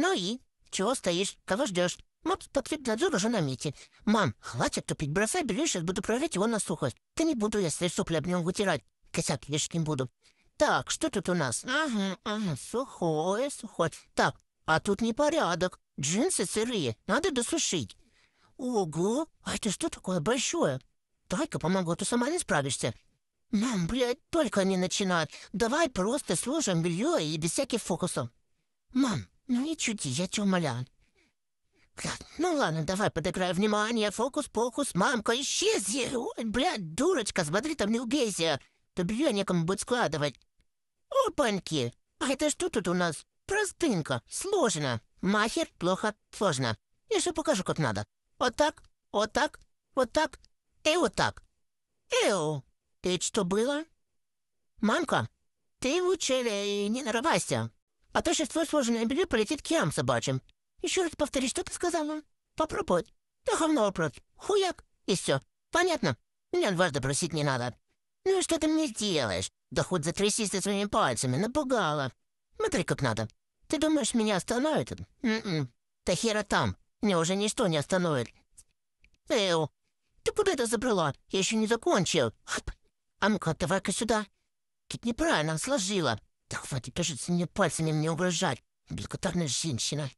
«Ну и? Чего стоишь? Кого ждешь? Мод подфигнадзор уже на мете. Мам, хватит тупить, бросай белье, сейчас буду проверять его на сухость. Да не буду я свои сопли об нем вытирать. Косяк лишним буду. Так, что тут у нас? Ага, ага, сухое, сухое. Так, а тут непорядок. Джинсы сырые, надо досушить. Ого, а это что такое большое? Только помогу, а ты сама не справишься. Мам, блядь, только не начинают. Давай просто сложим белье и без всяких фокусов. Мам, ну и чуди, я тебя умоляю. Блядь, ну ладно, давай подыграй. Внимание, фокус-покус, мамка, исчези! Ой, блядь, дурочка, смотри, там не убейся. Тобью некому будет складывать. Опаньки! А это что тут у нас? Простынка. Сложно. Махер, плохо, сложно. Я же покажу, как надо. Вот так, вот так, вот так и вот так. Эу, ты что было? Мамка, ты в и не нарывайся. А то сейчас твой сложенный билет полетит к ям собачьим. Еще раз повтори, что ты сказала? Попробовать. Да говно вопрос. Хуяк. И все. Понятно? Меня дважды просить не надо. Ну и что ты мне делаешь? Да хоть затрясись ты своими пальцами, напугала. Смотри, как надо. Ты думаешь, меня остановит? Ммм. м Да хера там. Меня уже ничто не остановит. Эу, ты куда это забрала? Я еще не закончил. Хоп. А ну-ка, давай-ка сюда. Тут неправильно сложила. «Так, хватит, кажется, мне пальцами мне угрожать, безготовная женщина!»